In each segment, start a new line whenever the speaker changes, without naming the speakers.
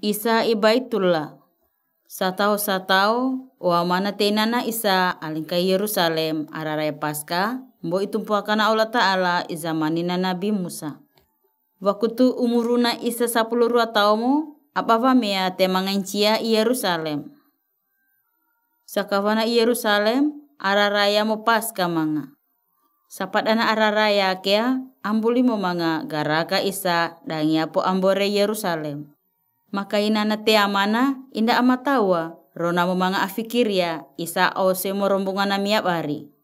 isa ibaitullah. Satau-satau wa mana tenana isa aling ke Yerusalem araraya pasca mbo itumpuakana Allah Ta'ala izamanina Nabi Musa. Wakutu umuruna isa sepuluh rua taumu apa mea temangancia Yerusalem. Sakavana Yerusalem araraya mo pasca manga. Sapadana araraya kea ambuli mo manga garaka isa dan po ambore Yerusalem maka inana te amana inda amatawa rona mo mga ya, isa o mo rombongan na miap hari.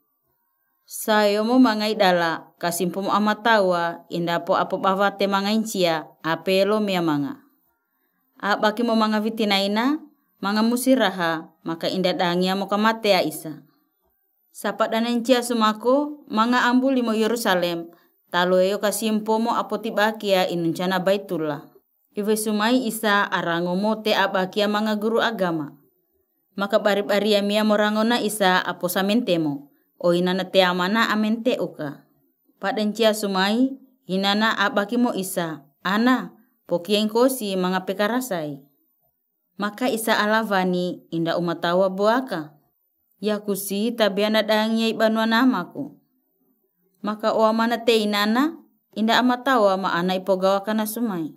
Sayo mo mga idala mo amatawa inda po apop avate mga incia apelo mia mga. Apaki mo mga ina, mga musiraha maka inda dangia mo kamatea isa. Sapat dan incia sumako mga ambuli mo Yerusalem taloyo kasimpo mo apo tibakia inuncana baitullah. Iwe sumai isa arangomo te abakia manga guru agama. Maka bari-bari ya mia morangona isa apo O inana te amana amente uka. Padencia sumai hinana abakimo isa. Ana pokien kosi manga pekarasai. Maka isa alavani inda umatawa buaka. Yakusi tabiana dangia ibanwa namaku. Maka oamana te inana inda amatawa ma ipogawakana sumai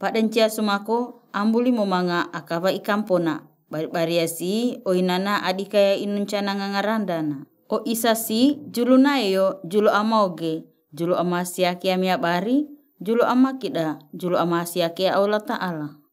paɗanca sumako ambuli momanga akaba ikampona bariasi oinana adikaya inuncana ngangarandana o isa si julu nayo julu oge. julu amasiaki amia ya bari julu amakida julu amasiaki Allah ya Ta'ala